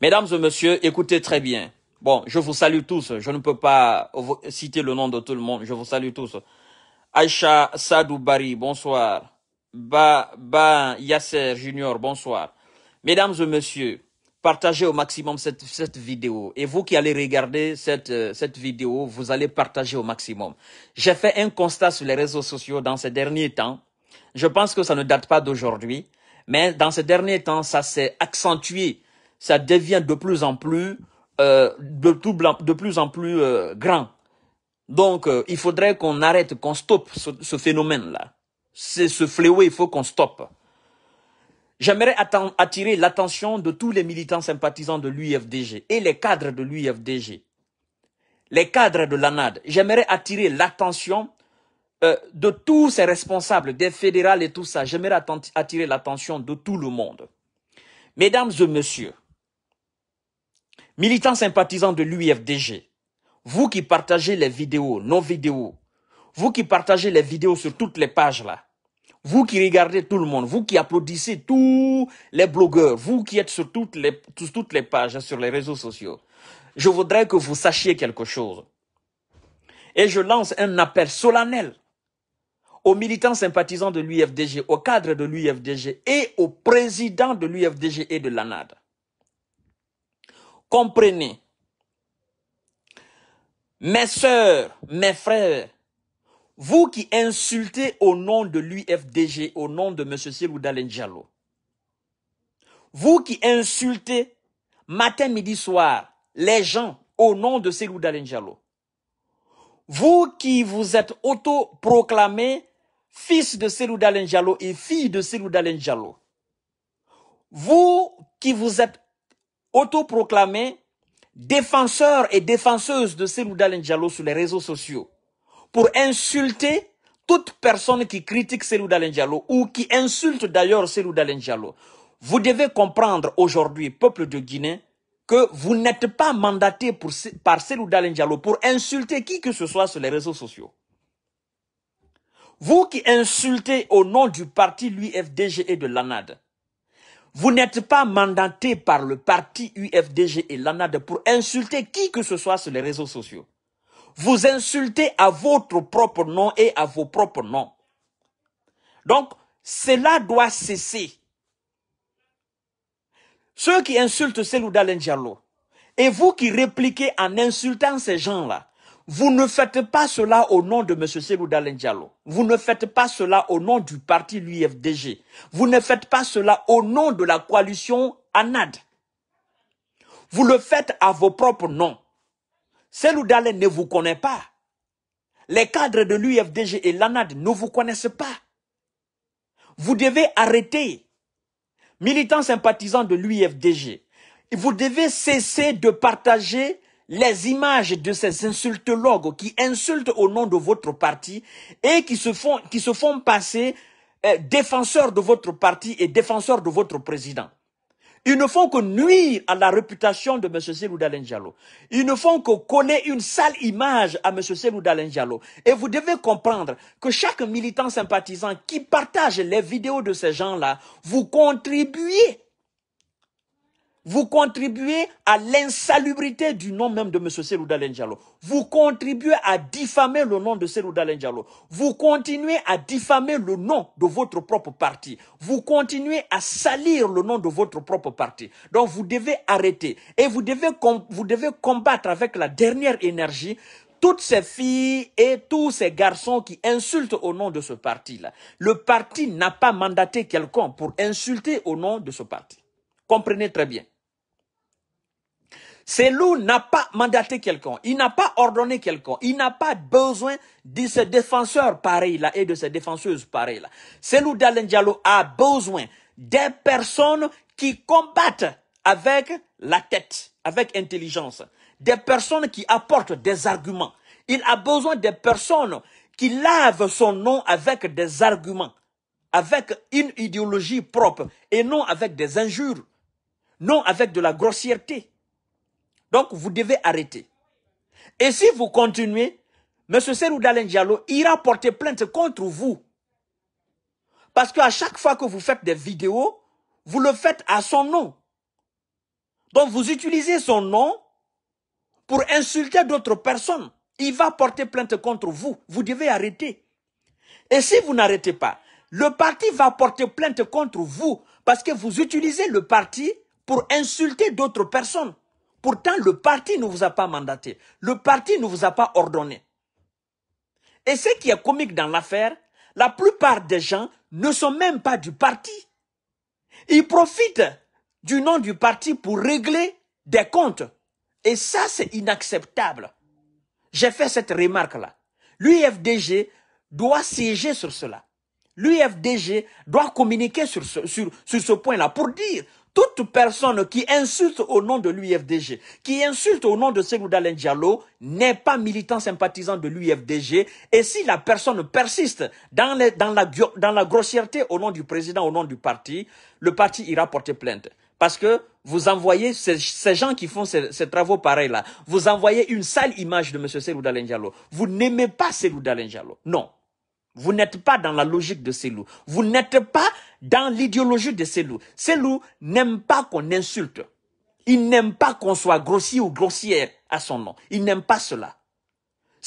Mesdames et messieurs, écoutez très bien. Bon, je vous salue tous. Je ne peux pas citer le nom de tout le monde. Je vous salue tous. Aïcha Sadoubari, bonsoir. Ba, ba Yasser Junior, bonsoir. Mesdames et messieurs, partagez au maximum cette, cette, vidéo. Et vous qui allez regarder cette, euh, cette vidéo, vous allez partager au maximum. J'ai fait un constat sur les réseaux sociaux dans ces derniers temps. Je pense que ça ne date pas d'aujourd'hui. Mais dans ces derniers temps, ça s'est accentué ça devient de plus en plus euh, de, plus en plus euh, grand. Donc, euh, il faudrait qu'on arrête, qu'on stoppe ce, phénomène-là. C'est ce fléau, il faut qu'on stoppe. J'aimerais attirer l'attention de tous les militants sympathisants de l'UFDG et les cadres de l'UFDG, les cadres de l'ANAD. J'aimerais attirer l'attention de tous ces responsables, des fédérales et tout ça. J'aimerais attirer l'attention de tout le monde. Mesdames et messieurs, Militants sympathisants de l'UFDG, vous qui partagez les vidéos, nos vidéos, vous qui partagez les vidéos sur toutes les pages là, vous qui regardez tout le monde, vous qui applaudissez tous les blogueurs, vous qui êtes sur toutes les, toutes les pages, hein, sur les réseaux sociaux, je voudrais que vous sachiez quelque chose. Et je lance un appel solennel aux militants sympathisants de l'UFDG, au cadre de l'UFDG et au président de l'UFDG et de l'ANAD. Comprenez. Mes sœurs, mes frères, vous qui insultez au nom de l'UFDG, au nom de M. Sirou Diallo, vous qui insultez matin, midi, soir, les gens au nom de Sirou Diallo, vous qui vous êtes autoproclamés fils de Sirou Diallo et fille de Sirou Diallo, vous qui vous êtes Autoproclamé défenseur et défenseuse de Selouda Diallo sur les réseaux sociaux pour insulter toute personne qui critique Selouda Njalo ou qui insulte d'ailleurs Selouda Diallo. Vous devez comprendre aujourd'hui, peuple de Guinée, que vous n'êtes pas mandaté pour, par Selouda Diallo pour insulter qui que ce soit sur les réseaux sociaux. Vous qui insultez au nom du parti l'UFDG et de l'ANAD, vous n'êtes pas mandaté par le parti UFDG et l'ANAD pour insulter qui que ce soit sur les réseaux sociaux. Vous insultez à votre propre nom et à vos propres noms. Donc, cela doit cesser. Ceux qui insultent Selouda Lendjalo et vous qui répliquez en insultant ces gens-là, vous ne faites pas cela au nom de M. Selou Diallo. Vous ne faites pas cela au nom du parti l'UFDG. Vous ne faites pas cela au nom de la coalition ANAD. Vous le faites à vos propres noms. Selou ne vous connaît pas. Les cadres de l'UFDG et l'ANAD ne vous connaissent pas. Vous devez arrêter. Militants sympathisants de l'UFDG, vous devez cesser de partager les images de ces insultologues qui insultent au nom de votre parti et qui se font, qui se font passer euh, défenseurs de votre parti et défenseurs de votre président. Ils ne font que nuire à la réputation de M. Selou Diallo. Ils ne font que coller une sale image à M. Selou Diallo. Et vous devez comprendre que chaque militant sympathisant qui partage les vidéos de ces gens-là, vous contribuez vous contribuez à l'insalubrité du nom même de M. Serouda Diallo. Vous contribuez à diffamer le nom de Serouda Diallo. Vous continuez à diffamer le nom de votre propre parti. Vous continuez à salir le nom de votre propre parti. Donc vous devez arrêter et vous devez, vous devez combattre avec la dernière énergie toutes ces filles et tous ces garçons qui insultent au nom de ce parti-là. Le parti n'a pas mandaté quelqu'un pour insulter au nom de ce parti. Comprenez très bien. C'est loup n'a pas mandaté quelqu'un, il n'a pas ordonné quelqu'un, il n'a pas besoin de ses défenseurs pareil-là et de ses défenseuses pareilles-là. Dalen Diallo a besoin des personnes qui combattent avec la tête, avec intelligence, des personnes qui apportent des arguments. Il a besoin des personnes qui lavent son nom avec des arguments, avec une idéologie propre et non avec des injures, non avec de la grossièreté. Donc, vous devez arrêter. Et si vous continuez, M. Serou ira porter plainte contre vous. Parce qu'à chaque fois que vous faites des vidéos, vous le faites à son nom. Donc, vous utilisez son nom pour insulter d'autres personnes. Il va porter plainte contre vous. Vous devez arrêter. Et si vous n'arrêtez pas, le parti va porter plainte contre vous parce que vous utilisez le parti pour insulter d'autres personnes. Pourtant, le parti ne vous a pas mandaté. Le parti ne vous a pas ordonné. Et ce qui est comique dans l'affaire, la plupart des gens ne sont même pas du parti. Ils profitent du nom du parti pour régler des comptes. Et ça, c'est inacceptable. J'ai fait cette remarque-là. L'UFDG doit siéger sur cela. L'UFDG doit communiquer sur ce, sur ce point-là pour dire toute personne qui insulte au nom de l'UFDG, qui insulte au nom de Dalen Diallo, n'est pas militant sympathisant de l'UFDG. Et si la personne persiste dans, la, grossièreté au nom du président, au nom du parti, le parti ira porter plainte. Parce que vous envoyez ces, gens qui font ces, travaux pareils-là, vous envoyez une sale image de M. Dalen Diallo. Vous n'aimez pas Dalen Diallo. Non. Vous n'êtes pas dans la logique de ces loups. Vous n'êtes pas dans l'idéologie de ces Ces loups n'aiment pas qu'on insulte. Il n'aiment pas qu'on soit grossier ou grossière à son nom. Il n'aime pas cela.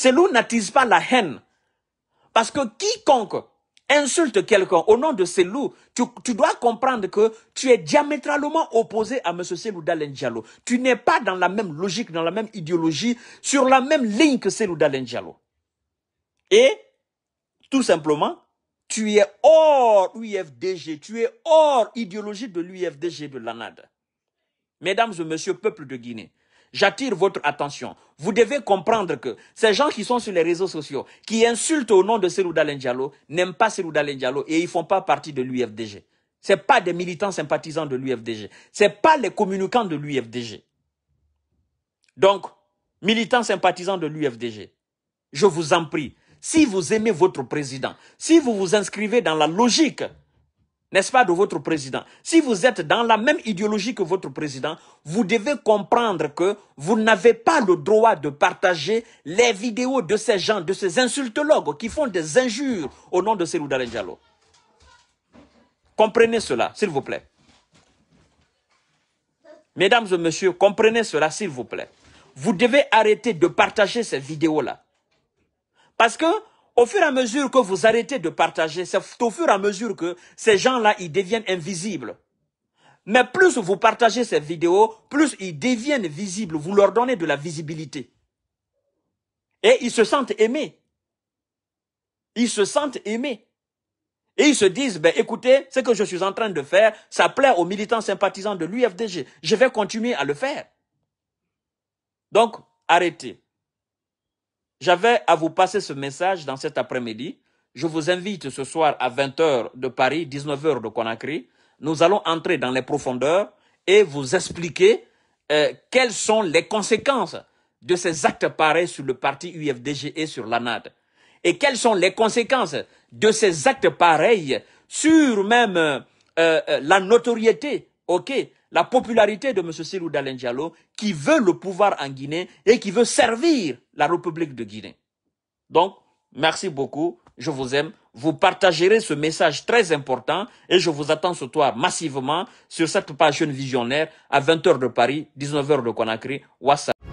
loups n'attise pas la haine. Parce que quiconque insulte quelqu'un au nom de loups, tu, tu, dois comprendre que tu es diamétralement opposé à M. Selou Dalen Tu n'es pas dans la même logique, dans la même idéologie, sur la même ligne que Selou Dalen Et tout simplement, tu es hors UFDG, tu es hors idéologie de l'UFDG de l'ANAD. Mesdames et messieurs, peuple de Guinée, j'attire votre attention. Vous devez comprendre que ces gens qui sont sur les réseaux sociaux, qui insultent au nom de Serouda Diallo n'aiment pas Serouda Diallo et ils font pas partie de l'UFDG. Ce pas des militants sympathisants de l'UFDG. Ce pas les communicants de l'UFDG. Donc, militants sympathisants de l'UFDG, je vous en prie, si vous aimez votre président, si vous vous inscrivez dans la logique, n'est-ce pas, de votre président, si vous êtes dans la même idéologie que votre président, vous devez comprendre que vous n'avez pas le droit de partager les vidéos de ces gens, de ces insultologues qui font des injures au nom de Selou Diallo. Comprenez cela, s'il vous plaît. Mesdames et messieurs, comprenez cela, s'il vous plaît. Vous devez arrêter de partager ces vidéos-là. Parce que au fur et à mesure que vous arrêtez de partager, c'est au fur et à mesure que ces gens-là, ils deviennent invisibles. Mais plus vous partagez ces vidéos, plus ils deviennent visibles. Vous leur donnez de la visibilité. Et ils se sentent aimés. Ils se sentent aimés. Et ils se disent, ben, écoutez, ce que je suis en train de faire, ça plaît aux militants sympathisants de l'UFDG. Je vais continuer à le faire. Donc, arrêtez. J'avais à vous passer ce message dans cet après-midi. Je vous invite ce soir à 20h de Paris, 19h de Conakry. Nous allons entrer dans les profondeurs et vous expliquer euh, quelles sont les conséquences de ces actes pareils sur le parti UFDG et sur l'ANAD. Et quelles sont les conséquences de ces actes pareils sur même euh, euh, la notoriété, ok, la popularité de M. Dalen Diallo qui veut le pouvoir en Guinée et qui veut servir la République de Guinée. Donc, merci beaucoup, je vous aime, vous partagerez ce message très important et je vous attends ce soir massivement sur cette page Jeune Visionnaire à 20h de Paris, 19h de Conakry, Wassalam.